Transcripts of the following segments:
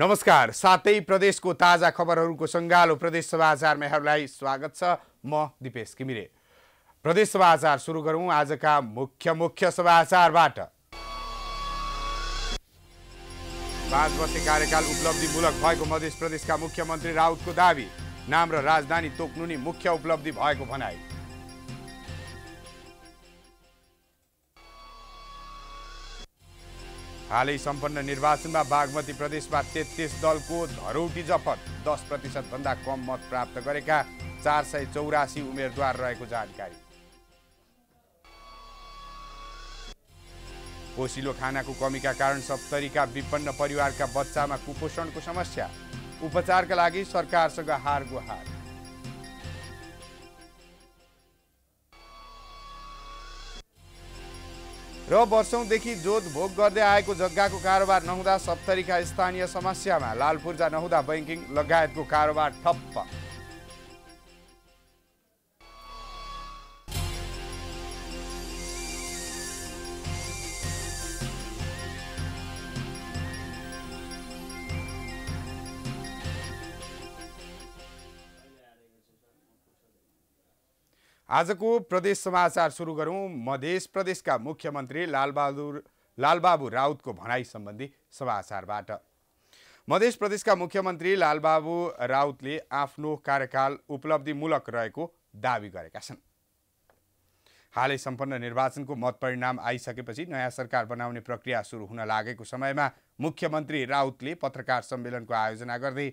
नमस्कार सातै प्रदेशको ताजा खबरहरूको सङ्गालो प्रदेश सभाचारमा यहाँहरूलाई स्वागत छ म दिपेश किमिरे प्रदेश समाचार सुरु गरौँ आजका मुख्य मुख्य सभाचारबाट पाँच वर्ष कार्यकाल उपलब्धिमूलक भएको मध्य प्रदेशका मुख्यमन्त्री राउतको दावी नाम र राजधानी तोक्नु नि मुख्य उपलब्धि भएको भनाई हालै सम्पन्न निर्वाचनमा बागमती प्रदेशमा तेत्तिस दलको धरौटी जफ़त दस प्रतिशतभन्दा कम मत प्राप्त गरेका चार सय चौरासी उम्मेद्वार रहेको जानकारी पोसिलो खानाको कमीका कारण सप्तरीका विपन्न परिवारका बच्चामा कुपोषणको समस्या उपचारका लागि सरकारसँग हार गुहार र वर्षौँदेखि जोत भोग गर्दै आएको जग्गाको कारोबार नहुँदा सप्तरीका स्थानीय समस्यामा लालपूर्जा नहुँदा बैङ्किङ लगायतको कारोबार ठप्प आजको प्रदेश समाचार सुरु गरौँ मधेस प्रदेशका मुख्यमन्त्री लालबहादुर लालबाबु राउतको भनाइ सम्बन्धी समाचारबाट मधेस प्रदेशका मुख्यमन्त्री लालबाबु राउतले आफ्नो कार्यकाल उपलब्धिमूलक रहेको दावी गरेका छन् हालै सम्पन्न निर्वाचनको मतपरिणाम आइसकेपछि नयाँ सरकार बनाउने प्रक्रिया सुरु हुन लागेको समयमा मुख्यमन्त्री राउतले पत्रकार सम्मेलनको आयोजना गर्दै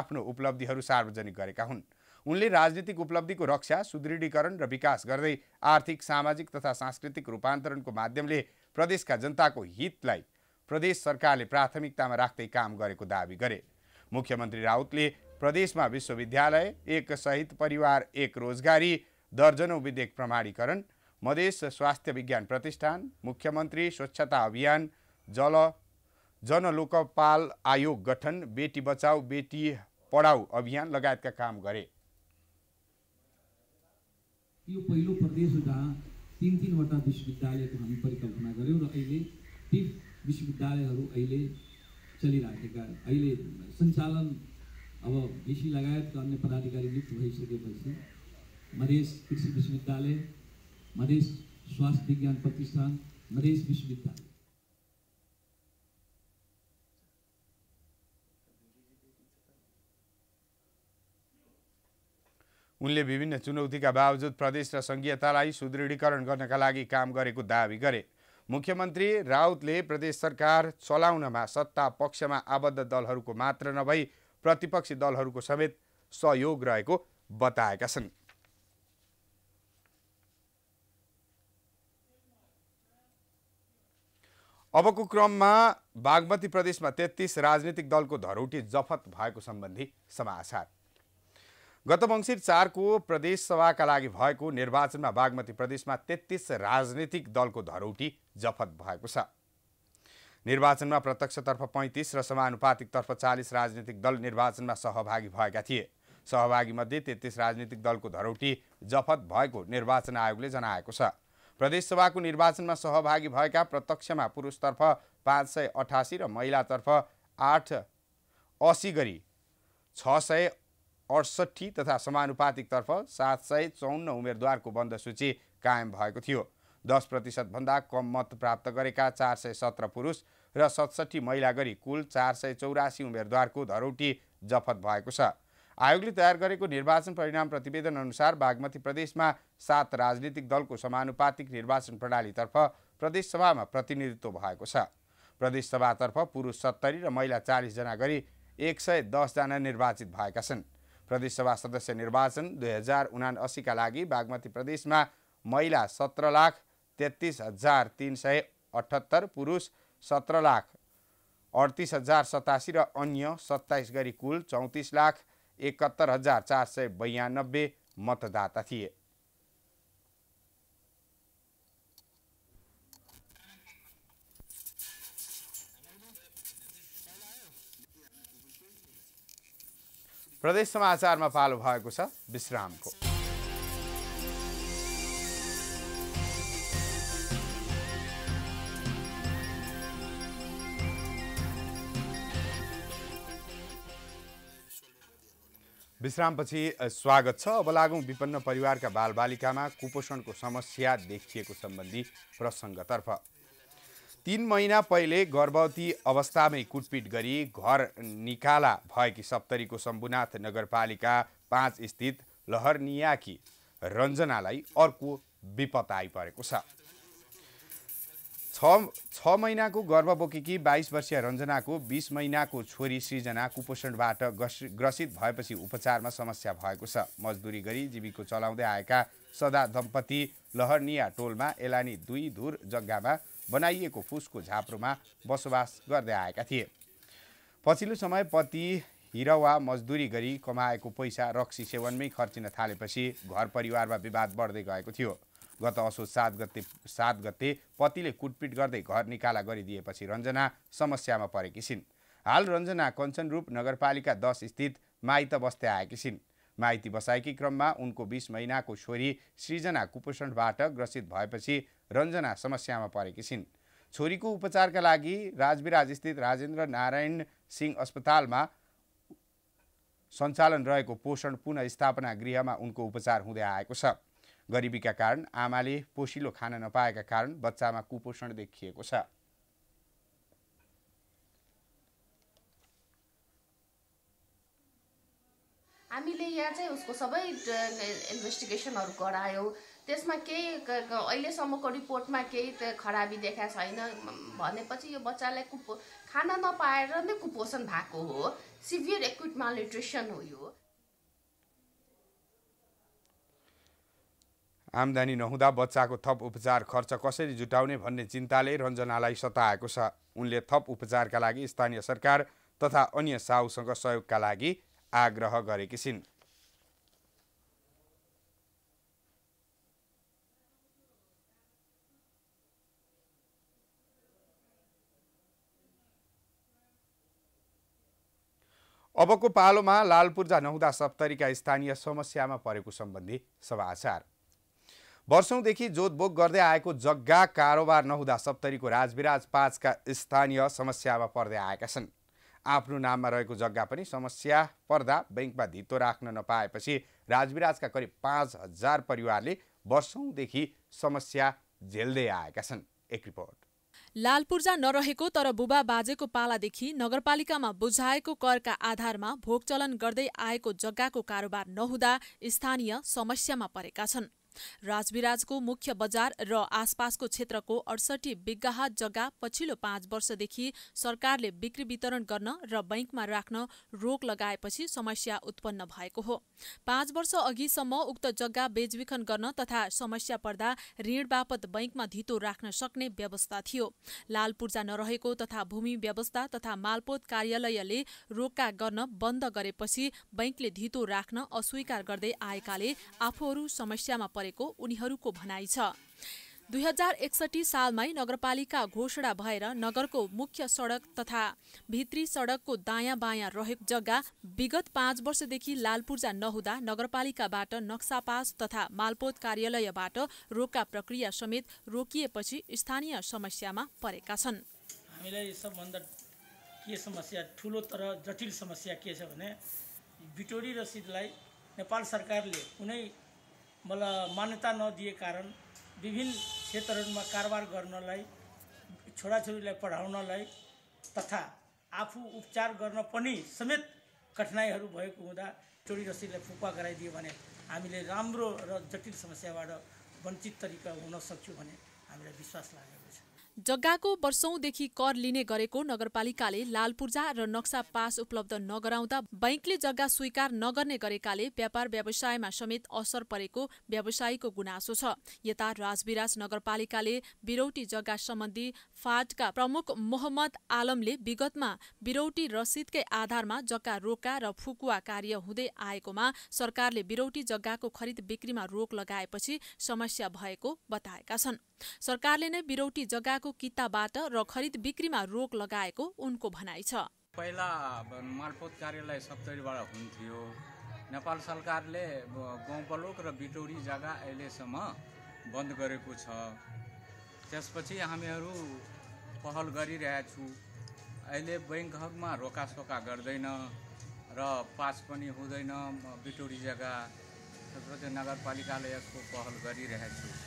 आफ्नो उपलब्धिहरू सार्वजनिक गरेका हुन् उनले राजनीतिक उपलब्धिको रक्षा सुदृढीकरण र विकास गर्दै आर्थिक सामाजिक तथा सांस्कृतिक रूपान्तरणको माध्यमले प्रदेशका जनताको हितलाई प्रदेश सरकारले प्राथमिकतामा राख्दै काम गरेको दावी गरे मुख्यमन्त्री राउतले प्रदेशमा विश्वविद्यालय एक सहित परिवार एक रोजगारी दर्जनौ विधेयक प्रमाणीकरण मधेस स्वास्थ्य विज्ञान प्रतिष्ठान मुख्यमन्त्री स्वच्छता अभियान जल जनलोकपाल आयोग गठन बेटी बचाऊ बेटी पढाऊ अभियान लगायतका काम गरे यो पहिलो प्रदेश हो जहाँ तिन तिनवटा विश्वविद्यालयको हामी परिकल्पना गऱ्यौँ र अहिले ती विश्वविद्यालयहरू अहिले चलिराखेका अहिले सञ्चालन अब बिसी लगायतका अन्य पदाधिकारी नियुक्त भइसकेपछि मधेस कृषि विश्वविद्यालय मधेस स्वास्थ्य विज्ञान प्रतिष्ठान मधेस विश्वविद्यालय उनले विभिन्न चुनौतीका बावजुद प्रदेश र सङ्घीयतालाई सुदृढीकरण गर्नका लागि काम गरेको दावी गरे मुख्यमन्त्री राउतले प्रदेश सरकार चलाउनमा सत्ता पक्षमा आबद्ध दलहरूको मात्र नभई प्रतिपक्षी दलहरूको समेत सहयोग रहेको बताएका छन् अबको क्रममा बागमती प्रदेशमा तेत्तिस राजनीतिक दलको धरोटी जफत भएको सम्बन्धी समाचार गत मङ्सिर चारको प्रदेशसभाका लागि भएको निर्वाचनमा बागमती प्रदेशमा तेत्तिस राजनीतिक दलको धरौटी जफत भएको छ निर्वाचनमा प्रत्यक्षतर्फ पैँतिस र समानुपातिकतर्फ चालिस राजनीतिक दल निर्वाचनमा सहभागी भएका थिए सहभागीमध्ये तेत्तिस राजनीतिक दलको धरौटी जफत भएको निर्वाचन आयोगले जनाएको छ प्रदेशसभाको निर्वाचनमा सहभागी भएका प्रत्यक्षमा पुरुषतर्फ पाँच सय अठासी र महिलातर्फ आठ असी गरी छ सय अडसट्ठी तथा समानुपातिकतर्फ सात सय चौन्न उम्मेद्वारको बन्द सूची कायम भएको थियो दस प्रतिशतभन्दा कम मत प्राप्त गरेका चार सय सत्र पुरुष र सतसट्ठी महिला गरी कुल चार सय चौरासी उम्मेद्वारको धरौटी जफत भएको छ आयोगले तयार गरेको निर्वाचन परिणाम प्रतिवेदन अनुसार बागमती प्रदेशमा सात राजनीतिक दलको समानुपातिक निर्वाचन प्रणालीतर्फ प्रदेशसभामा प्रतिनिधित्व भएको छ प्रदेशसभातर्फ पुरुष सत्तरी र महिला चालिसजना गरी एक सय दसजना निर्वाचित भएका छन् प्रदेशसभा सदस्य निर्वाचन दुई हजार उनाअसीका लागि बागमती प्रदेशमा महिला सत्र लाख तेत्तिस हजार तिन सय अठहत्तर पुरुष सत्र लाख अडतिस हजार सतासी र अन्य सत्ताइस गरी कुल चौतिस लाख एकहत्तर हजार चार सय बयानब्बे मतदाता थिए प्रदेश समाचारमा पालो भएको छ विश्रामको विश्रामपछि स्वागत छ अब लागौँ विपन्न परिवारका बालबालिकामा कुपोषणको समस्या देखिएको सम्बन्धी प्रसङ्गतर्फ तिन महिना पहिले गर्भवती अवस्थामै कुटपिट गरी घर निकाला भएकी सप्तरीको शम्भुनाथ नगरपालिका पाँच स्थित लहरनियाकी रञ्जनालाई अर्को विपत्ता आइपरेको छ छ महिनाको गर्भ बोकेकी बाइस वर्षीय रञ्जनाको बिस महिनाको छोरी सृजना कुपोषणबाट ग्रसित भएपछि उपचारमा समस्या भएको छ मजदुरी गरी जीविको चलाउँदै आएका सदा दम्पति लहरनिया टोलमा एलानी दुई धुर जग्गामा बनाइएको फुसको झाप्रोमा बसोबास गर्दै आएका थिए पछिल्लो समय पति हिरवा मजदुरी गरी कमाएको पैसा रक्सी सेवनमै खर्चिन थालेपछि घर परिवारमा विवाद बढ्दै गएको थियो गत असोज सात गते सात गते पतिले कुटपिट गर्दै घर निकाला गरिदिएपछि रञ्जना समस्यामा परेकी छिन् हाल रञ्जना कञ्चनरूप नगरपालिका दस स्थित माइत बस्दै आएकी छिन् माइती बसाएकी क्रममा उनको बिस महिनाको छोरी सृजना कुपोषणबाट ग्रसित भएपछि रञ्जना समस्यामा परेकी छिन् छोरीको उपचारका लागि राजविराजस्थित राजेन्द्र नारायण सिंह अस्पतालमा सञ्चालन रहेको पोषण पुनस्थापना गृहमा उनको उपचार हुँदै आएको छ गरिबीका कारण आमाले पोसिलो खान नपाएका कारण बच्चामा कुपोषण देखिएको छ हामीले यहाँ चाहिँ उसको सबै इन्भेस्टिगेसनहरू गरायौँ त्यसमा केही अहिलेसम्मको रिपोर्टमा केही खराबी देखाएको छैन भनेपछि यो बच्चालाई कुपो खाना नपाएर नै कुपोषण भएको हो सिभियर एक्युट मालन्युट्रिसन हो यो आम्दानी नहुँदा बच्चाको थप उपचार खर्च कसरी जुटाउने भन्ने चिन्ताले रञ्जनालाई सताएको छ उनले थप उपचारका लागि स्थानीय सरकार तथा अन्य साहुसँग सहयोगका लागि आग्रह गरेकी छिन् अबको पालोमा लालपूर्जा नहुँदा सप्तरीका स्थानीय समस्यामा परेको सम्बन्धी समाचार वर्षौँदेखि जोतबोक गर्दै आएको जग्गा कारोबार नहुँदा सप्तरीको राजविराज पाँचका स्थानीय समस्यामा पर्दै आएका छन् आफ्नो नाममा रहेको जग्गा पनि समस्या पर्दा ब्याङ्कमा धितो राख्न नपाएपछि राजविराजका करिब पाँच हजार परिवारले वर्षौँदेखि समस्या झेल्दै आएका छन् एक रिपोर्ट लालपूर्जा नरहेको तर बुबा बाजेको पालादेखि नगरपालिकामा बुझाएको करका आधारमा भोगचलन गर्दै आएको जग्गाको कारोबार नहुँदा स्थानीय समस्यामा परेका छन् राजविराजको मुख्य बजार र आसपासको क्षेत्रको अडसठी बिग्गाह जग्गा पछिल्लो पाँच वर्षदेखि सरकारले बिक्री वितरण गर्न र बैङ्कमा राख्न रोक लगाएपछि समस्या उत्पन्न भएको हो पाँच वर्ष अघिसम्म उक्त जग्गा बेचबिखन गर्न तथा समस्या पर्दा ऋण बापत बैङ्कमा धितो राख्न सक्ने व्यवस्था थियो लाल पूर्जा नरहेको तथा भूमि व्यवस्था तथा मालपोत कार्यालयले रोका गर्न बन्द गरेपछि बैङ्कले धितो राख्न अस्वीकार गर्दै आएकाले आफूहरू समस्यामा परे गरेको उनीहरूको भनाइ छ दुई हजार एकसठी सालमै नगरपालिका घोषणा भएर नगरको मुख्य सडक तथा भित्री सडकको दायाँ बायाँ रहेको जग्गा विगत पाँच वर्षदेखि लालपूर्जा नहुँदा नगरपालिकाबाट नक्सा पास तथा मालपोत कार्यालयबाट रोका प्रक्रिया समेत रोकिएपछि स्थानीय समस्यामा परेका छन् हामीलाई सबभन्दा के समस्या ठुलो तर जटिल समस्या के छ भने बिटोरी रसिदलाई नेपाल सरकारले कुनै मलाई मान्यता नदिए कारण विभिन्न क्षेत्रहरूमा कारोबार गर्नलाई छोराछोरीलाई पढाउनलाई तथा आफू उपचार गर्न पनि समेत कठिनाइहरू भएको हुँदा चोरी रसीलाई फुक्पा गराइदियो भने हामीले राम्रो र जटिल समस्याबाट वञ्चित तरिका हुन सक्छौँ भने हामीलाई विश्वास लागेको छ जग्गाको वर्षौंदेखि कर लिने गरेको नगरपालिकाले लालपूर्जा र नक्सा पास उपलब्ध नगराउँदा बैंकले जग्गा स्वीकार नगर्ने गरेकाले व्यापार व्यवसायमा समेत असर परेको व्यवसायीको गुनासो छ यता राजविराज नगरपालिकाले बिरौटी जग्गा सम्बन्धी फाटका प्रमुख मोहम्मद आलमले विगतमा बिरौटी रसिदकै आधारमा जग्गा रोका र फुकुवा कार्य हुँदै आएकोमा सरकारले बिरौटी जग्गाको खरिद बिक्रीमा रोक लगाएपछि समस्या भएको बताएका छन् सरकारले नै बिरौटी जग्गाको किराको किताबाट र खरिद बिक्रीमा रोक लगाएको उनको भनाइ छ पहिला मालपोत कार्यालय सप्तरीबाट हुन्थ्यो नेपाल सरकारले गाउँपलोक र बिटोरी जग्गा अहिलेसम्म बन्द गरेको छ त्यसपछि हामीहरू पहल गरिरहेछु अहिले रोका रोकासोका गर्दैन र पास पनि हुँदैन बिटोरी जग्गा नगरपालिकाले यसको पहल गरिरहेछु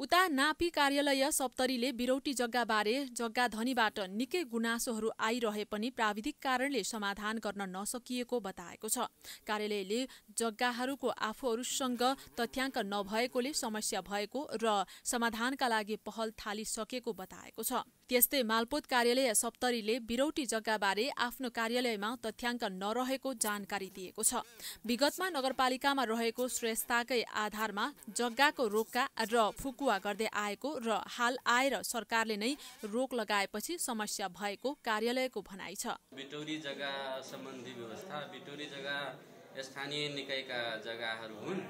उता नापी कार्यालय सप्तरीले बिरौटी जग्गाबारे जग्गा धनीबाट निकै गुनासोहरू आइरहे पनि प्राविधिक कारणले समाधान गर्न नसकिएको बताएको छ कार्यालयले जग्गाहरूको आफूहरूसँग तथ्याङ्क नभएकोले समस्या भएको र समाधानका लागि पहल थालिसकेको बताएको छ त्यस्तै मालपोत कार्यालय सप्तरीले बिरौटी जग्गाबारे आफ्नो कार्यालयमा तथ्याङ्क नरहेको जानकारी दिएको छ विगतमा नगरपालिकामा रहेको श्रेष्ठताकै आधारमा जग्गाको रोक्का र फुकु गर्दै आएको र हाल आएर सरकारले नै रोक लगाएपछि समस्या भएको कार्यालयको भनाइ छ बिटोरी जग्गा सम्बन्धी व्यवस्था बिटोरी जग्गा स्थानीय निकायका जग्गाहरू हुन्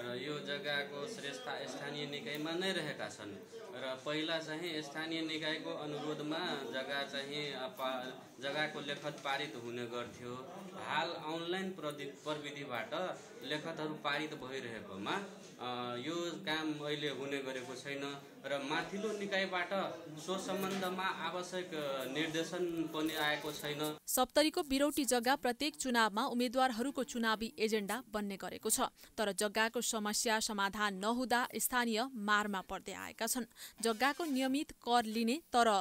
र यो जग्गाको श्रेष्ठ स्थानीय निकायमा नै रहेका छन् र पहिला चाहिँ स्थानीय निकायको अनुरोधमा जग्गा चाहिँ पा जग्गाको लेखत पारित हुने गर्थ्यो हाल अनलाइन प्रवि प्रविधिबाट लेखतहरू पारित भइरहेकोमा यो काम अहिले हुने गरेको छैन र माथिल्लो निकायबाट सो सम्बन्धमा आवश्यक निर्देशन पनि आएको छैन सप्तरीको बिरौटी जग्गा प्रत्येक चुनावमा उम्मेद्वारहरूको चुनावी एजेन्डा बन्ने गरेको छ तर जग्गाको समस्या समाधान नहुँदा स्थानीय मारमा पर्दै आएका छन् जग्गाको नियमित कर लिने तर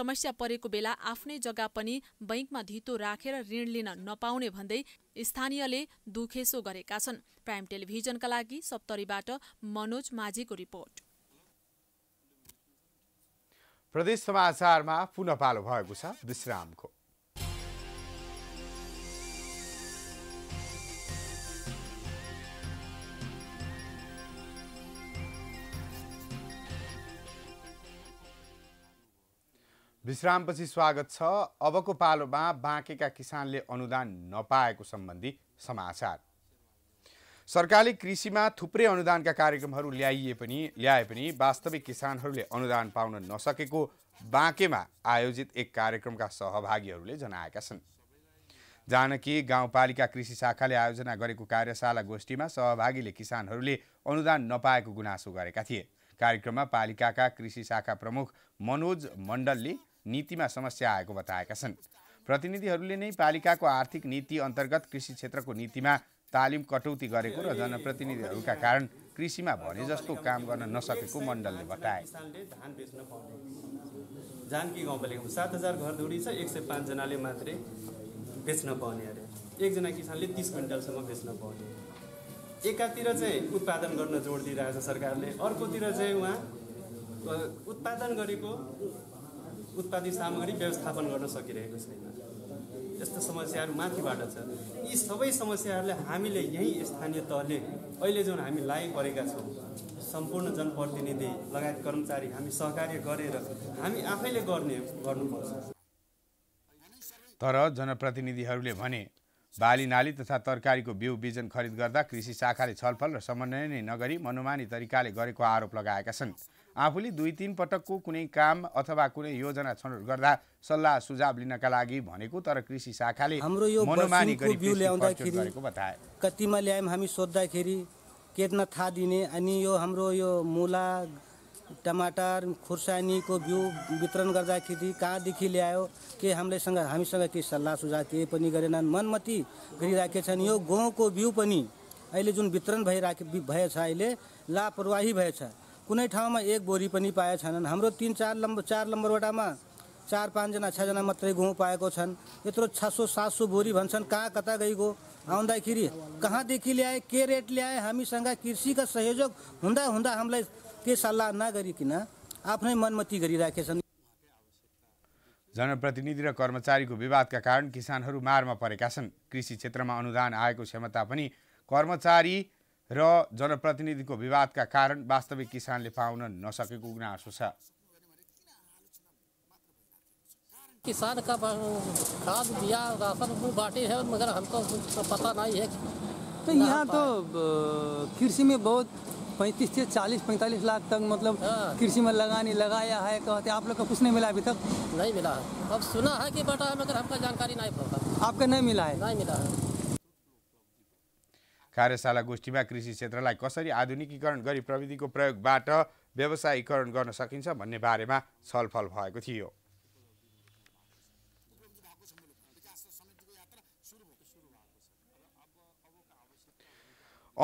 समस्या परेको बेला आफ्नै जग्गा पनि बैङ्कमा धितो राखेर ऋण लिन नपाउने भन्दै स्थानीयले दुखेसो गरेका छन् प्राइम टेलिभिजनका लागि सप्तरीबाट मनोज माझीको रिपोर्ट प्रदेश समाचारमा पुनः पालो भएको छ विश्रामको विश्रामपछि स्वागत छ अबको पालोमा बाँकेका किसानले अनुदान नपाएको सम्बन्धी समाचार सरकारले कृषिमा थुप्रै अनुदानका कार्यक्रमहरू ल्याइए पनि ल्याए पनि वास्तविक किसानहरूले अनुदान पाउन नसकेको बाँकेमा आयोजित एक कार्यक्रमका सहभागीहरूले जनाएका छन् जानकी गाउँपालिका कृषि शाखाले आयोजना गरेको कार्यशाला गोष्ठीमा सहभागीले किसानहरूले अनुदान नपाएको गुनासो गरेका थिए कार्यक्रममा पालिकाका कृषि शाखा प्रमुख मनोज मण्डलले नीतिमा समस्या आएको बताएका छन् प्रतिनिधिहरूले नै पालिकाको आर्थिक नीति अन्तर्गत कृषि क्षेत्रको नीतिमा तालिम कटौती गरेको र जनप्रतिनिधिहरूका कारण कृषिमा भने जस्तो काम गर्न नसकेको मण्डलले बताए जानकी गाउँपालिका सात हजार घर धुरी छ एक सय पाँचजनाले मात्रै बेच्न पाउने अरे एकजना किसानले तिस क्विन्टलसम्म बेच्न पाउने एकातिर चाहिँ उत्पादन गर्न जोड दिइरहेछ सरकारले अर्कोतिर चाहिँ उहाँ उत्पादन गरेको उत्पादित सामग्री व्यवस्थापन गर्न सकिरहेको छैन यस्ता समस्याहरू माथिबाट छ यी सबै समस्याहरूलाई हामीले यहीँ स्थानीय तहले अहिले जुन हामी लागि परेका छौँ सम्पूर्ण जनप्रतिनिधि लगायत कर्मचारी हामी सहकार्य गरेर हामी आफैले गर्ने गर्नुपर्छ तर जनप्रतिनिधिहरूले भने बाली नाली तथा तरकारीको बिउ बिजन खरिद गर्दा कृषि शाखाले छलफल र समन्वय नै नगरी मनोमानी तरिकाले गरेको आरोप लगाएका छन् आफूले दुई तिन पटकको कुनै काम अथवा कुनै योजना छनौट गर्दा सल्लाह सुझाव लिनका लागि भनेको तर कृषि शाखाले हाम्रो यो बिउ ल्याउँदाखेरि कतिमा ल्यायौँ हामी सोद्धाखेरि केतना थाहा दिने अनि यो हाम्रो यो मुला टमाटर खुर्सानीको बिउ वितरण गर्दाखेरि कहाँदेखि ल्यायो के हामीलेसँग हामीसँग केही सल्लाह सुझाव केही पनि गरेनन् मनमती गरिराखेका छन् यो गहुँको बिउ पनि अहिले जुन वितरण भइराखे भएछ अहिले लापरवाही भएछ कुनै ठाउँमा एक बोरी पनि पाए छैनन् हाम्रो तिन चार नम्बर चार लम्बरवटामा चार पाँचजना छजना मात्रै गहुँ पाएको छन् यत्रो छ सौ सात सौ बोरी भन्छन् कहाँ कता गइगयो आउँदाखेरि कहाँदेखि ल्याए के रेट ल्याए हामीसँग कृषिका सहयोग हुँदा हुँदा हामीलाई के सल्लाह नगरिकन आफ्नै मनमती गरिराखेछन् जनप्रतिनिधि र कर्मचारीको विवादका कारण किसानहरू मारमा परेका छन् कृषि क्षेत्रमा अनुदान आएको क्षमता पनि कर्मचारी र विवाद का कारण वास्तविक पा न सके गुनासो किसान का खाद दिया राशन बाटी है मगर हमको तो पता नहीं है तो यहाँ तो कृषि में बहुत पैंतीस से चालीस पैंतालीस लाख तक मतलब हाँ। कृषि में लगानी लगाया है कहते आप लोग को कुछ नहीं मिला अभी तक नहीं मिला है अब सुना है कि बटा है मगर हमका जानकारी नहीं पड़ा आपका नहीं मिला है नहीं मिला है कार्यशाला गोष्ठीमा कृषि क्षेत्रलाई कसरी आधुनिकीकरण गरी प्रविधिको प्रयोगबाट व्यवसायीकरण गर्न सकिन्छ भन्ने बारेमा छलफल भएको थियो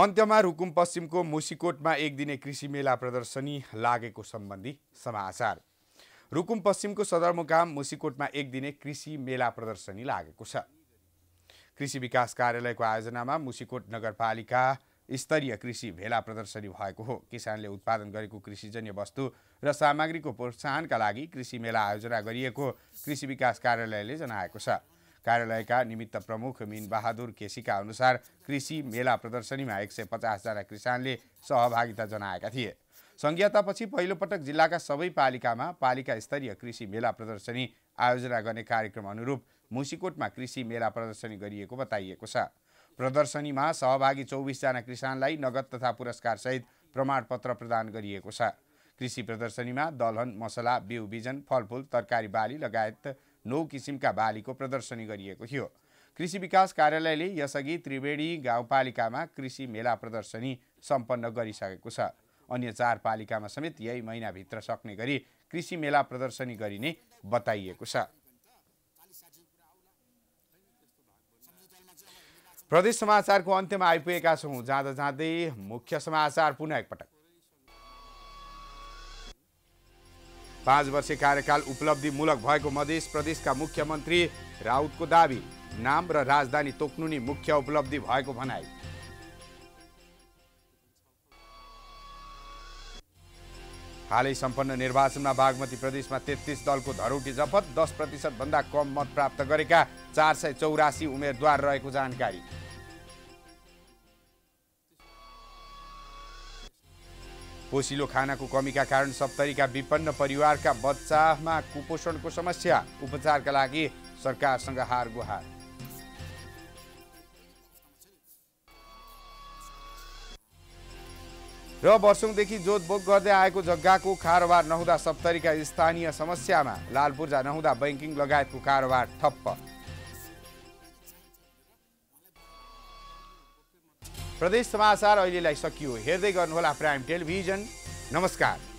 अन्त्यमा रुकुम पश्चिमको मुसिकोटमा एक दिने कृषि मेला प्रदर्शनी लागेको सम्बन्धी समाचार रुकुम पश्चिमको सदरमुकाम मुसिकोटमा एक दिने कृषि मेला प्रदर्शनी लागेको छ कृषि विकास कार्यालयको आयोजनामा मुसिकोट नगरपालिका स्तरीय कृषि भेला प्रदर्शनी भएको हो किसानले उत्पादन गरेको कृषिजन्य वस्तु र सामग्रीको प्रोत्साहनका लागि कृषि मेला आयोजना गरिएको कृषि विकास कार्यालयले जनाएको छ कार्यालयका निमित्त प्रमुख बहादुर केसीका अनुसार कृषि मेला प्रदर्शनीमा एक सय पचासजना किसानले सहभागिता जनाएका थिए संघीयतापछि पहिलोपटक जिल्लाका सबै पालिकामा पालिका स्तरीय कृषि मेला प्रदर्शनी आयोजना गर्ने कार्यक्रम अनुरूप मुसिकोटमा कृषि मेला प्रदर्शनी गरिएको बताइएको छ प्रदर्शनीमा सहभागी चौबिसजना किसानलाई नगद तथा पुरस्कारसहित प्रमाणपत्र प्रदान गरिएको छ कृषि प्रदर्शनीमा दलहन मसला बिउ बिजन फलफुल तरकारी बाली लगायत नौ किसिमका बालीको प्रदर्शनी गरिएको थियो कृषि विकास कार्यालयले यसअघि त्रिवेणी गाउँपालिकामा कृषि मेला प्रदर्शनी सम्पन्न गरिसकेको छ अन्य चार पालिकामा समेत यही महिनाभित्र सक्ने गरी कृषि मेला प्रदर्शनी गरिने बताइएको छ प्रदेश समाचारको अन्त्यमा आइपुगेका छौँ जाँदा जाँदै मुख्य समाचार पुनः एकपटक पाँच वर्ष कार्यकाल उपलब्धिमूलक भएको मधेस प्रदेशका मुख्यमन्त्री राउतको दावी नाम र राजधानी तोक्नु नै मुख्य उपलब्धि भएको भनाई हालै सम्पन्न निर्वाचनमा बागमती प्रदेशमा तेत्तिस दलको धरोटी जफत दस प्रतिशतभन्दा कम मत प्राप्त गरेका चार सय चौरासी उम्मेद्वार रहेको जानकारी पोसिलो खानाको कमीका कारण सप्तरीका विपन्न परिवारका बच्चामा कुपोषणको समस्या उपचारका लागि सरकारसँग हार गुहार र वर्षौँदेखि जोतबोक गर्दै आएको जग्गाको कारोबार नहुँदा सप्तरीका स्थानीय समस्यामा लालपूर्जा नहुँदा बैङ्किङ लगायतको कारोबार ठप्प प्रदेश समाचार अहिलेलाई सकियो हेर्दै गर्नुहोला प्राइम टेलिभिजन नमस्कार